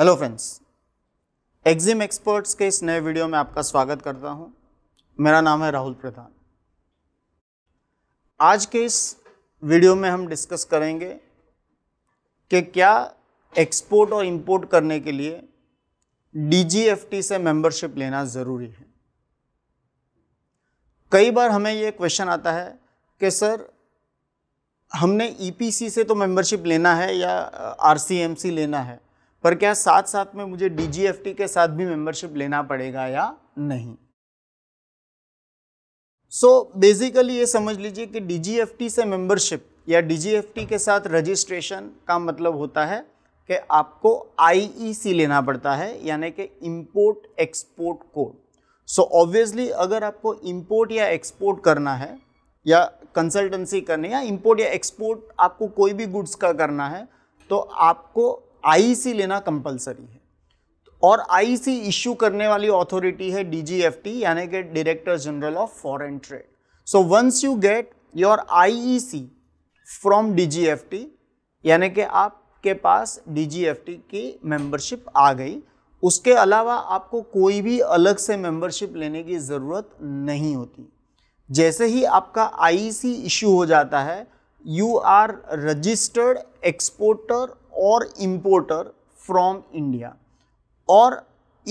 hello friends EXIM experts के इस नए वीडियो में आपका स्वागत करता हूं मेरा नाम है राहुल प्रधान आज के इस वीडियो में हम डिस्कस करेंगे कि क्या एक्सपोर्ट और इंपोर्ट करने के लिए डीजीएफटी से मेंबरशिप लेना ज़रूरी है कई बार हमें ये क्वेश्चन आता है कि सर हमने ईपीसी e से तो मेंबरशिप लेना है या आरसीएमसी लेना है पर क्या साथ साथ में मुझे डीजीएफटी के साथ भी मेंबरशिप लेना पड़ेगा या नहीं सो so, बेसिकली ये समझ लीजिए कि डीजीएफटी से मेंबरशिप या डीजीएफटी के साथ रजिस्ट्रेशन का मतलब होता है कि आपको आईईसी e लेना पड़ता है यानी कि import export code so obviously अगर आपको इंपोर्ट या एक्सपोर्ट करना है या कंसल्टेंसी करनी या इंपोर्ट या एक्सपोर्ट आपको कोई भी गुड्स का करना है तो आपको आईसी e लेना कंपलसरी है और आईसी इश्यू e करने वाली अथॉरिटी है डीजीएफटी यानी कि director general of foreign trade so once you get your IEC from DGFT यानी कि आपके पास डीजीएफटी की मेंबरशिप आ गई उसके अलावा आपको कोई भी अलग से मेंबरशिप लेने की ज़रूरत नहीं होती जैसे ही आपका आईसी इश्यू e हो जाता है यू आर रजिस्टर्ड एक्सपोर्टर और इम्पोर्टर फ्रॉम इंडिया और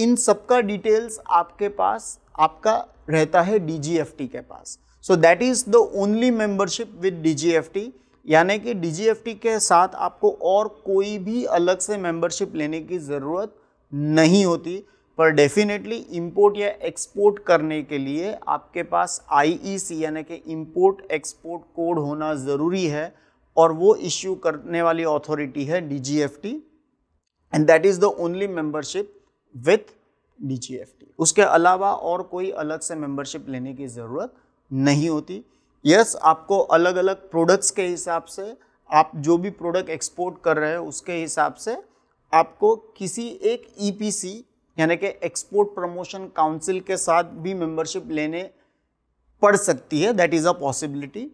इन सबका डिटेल्स आपके पास आपका रहता है डीजीएफटी के पास so that is the only membership with DGFT यानी कि डीजीएफटी के साथ आपको और कोई भी अलग से मेंबरशिप लेने की ज़रूरत नहीं होती पर डेफिनेटली इंपोर्ट या एक्सपोर्ट करने के लिए आपके पास आईईसी e यानी कि इंपोर्ट एक्सपोर्ट कोड होना ज़रूरी है और वो इश्यू करने वाली अथॉरिटी है D G F T and that is the only membership with D G F T उसके अलावा और कोई अलग से मेंबरशिप लेने की ज़रूरत नहीं होती यस yes, आपको अलग अलग प्रोडक्ट्स के हिसाब से आप जो भी प्रोडक्ट एक्सपोर्ट कर रहे हो उसके हिसाब से आपको किसी एक ई e यानी कि एक्सपोर्ट प्रमोशन काउंसिल के साथ भी मेंबरशिप लेने पड़ सकती है that is a possibility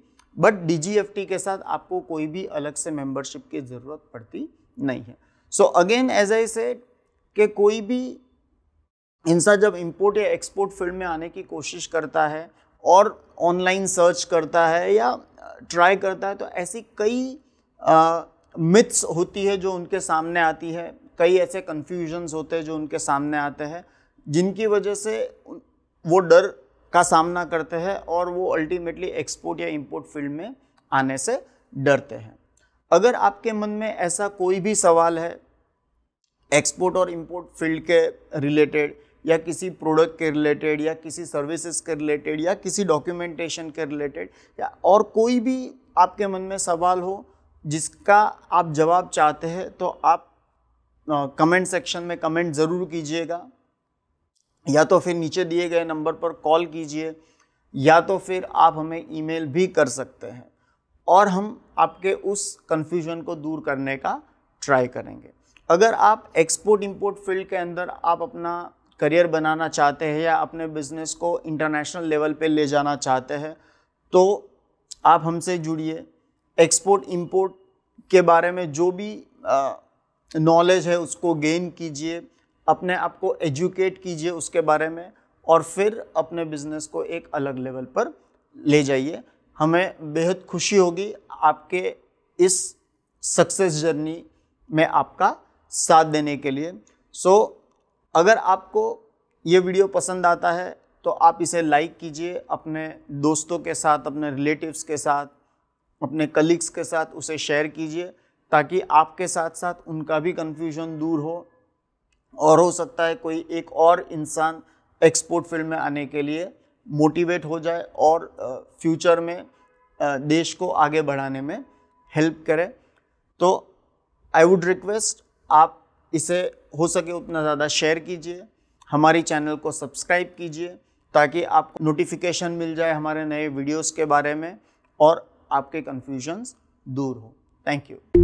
but DGFT के साथ आपको कोई भी अलग से मेंबरशिप की ज़रूरत पड़ती नहीं है so again as I said कि कोई भी इंसान जब इंपोर्ट या एक्सपोर्ट फील्ड में आने की कोशिश करता है और ऑनलाइन सर्च करता है या ट्राई करता है तो ऐसी कई मिथ्स होती है जो उनके सामने आती है कई ऐसे कन्फ्यूजन्स होते हैं जो उनके सामने आते हैं जिनकी वजह से वो डर का सामना करते हैं और वो अल्टीमेटली एक्सपोर्ट या इम्पोर्ट फील्ड में आने से डरते हैं अगर आपके मन में ऐसा कोई भी सवाल है एक्सपोर्ट और इम्पोर्ट फील्ड के रिलेटेड या किसी प्रोडक्ट के रिलेटेड या किसी सर्विसेज के रिलेटेड या किसी डॉक्यूमेंटेशन के रिलेटेड या और कोई भी आपके मन में सवाल हो जिसका आप जवाब चाहते हैं तो आप कमेंट सेक्शन में कमेंट ज़रूर कीजिएगा या तो फिर नीचे दिए गए नंबर पर कॉल कीजिए या तो फिर आप हमें ईमेल भी कर सकते हैं और हम आपके उस कन्फ्यूजन को दूर करने का ट्राई करेंगे अगर आप एक्सपोर्ट इंपोर्ट फील्ड के अंदर आप अपना करियर बनाना चाहते हैं या अपने बिजनेस को इंटरनेशनल लेवल पे ले जाना चाहते हैं तो आप हमसे जुड़िए एक्सपोर्ट इंपोर्ट के बारे में जो भी आ, नॉलेज है उसको गेन कीजिए अपने आप को एजुकेट कीजिए उसके बारे में और फिर अपने बिजनेस को एक अलग लेवल पर ले जाइए हमें बेहद खुशी होगी आपके इस सक्सेस जर्नी में आपका साथ देने के लिए सो so, अगर आपको ये वीडियो पसंद आता है तो आप इसे लाइक कीजिए अपने दोस्तों के साथ अपने रिलेटिव्स के साथ अपने कलीग्स के साथ उसे शेयर कीजिए ताकि आपके साथ साथ उनका भी कन्फ्यूजन दूर हो और हो सकता है कोई एक और इंसान एक्सपोर्ट फील्ड में आने के लिए मोटिवेट हो जाए और फ्यूचर में देश को आगे बढ़ाने में हेल्प करे तो आई वुड रिक्वेस्ट आप इसे हो सके उतना ज़्यादा शेयर कीजिए हमारी चैनल को सब्सक्राइब कीजिए ताकि आपको नोटिफिकेशन मिल जाए हमारे नए वीडियोस के बारे में और आपके कन्फ्यूजन्स दूर हो थैंक यू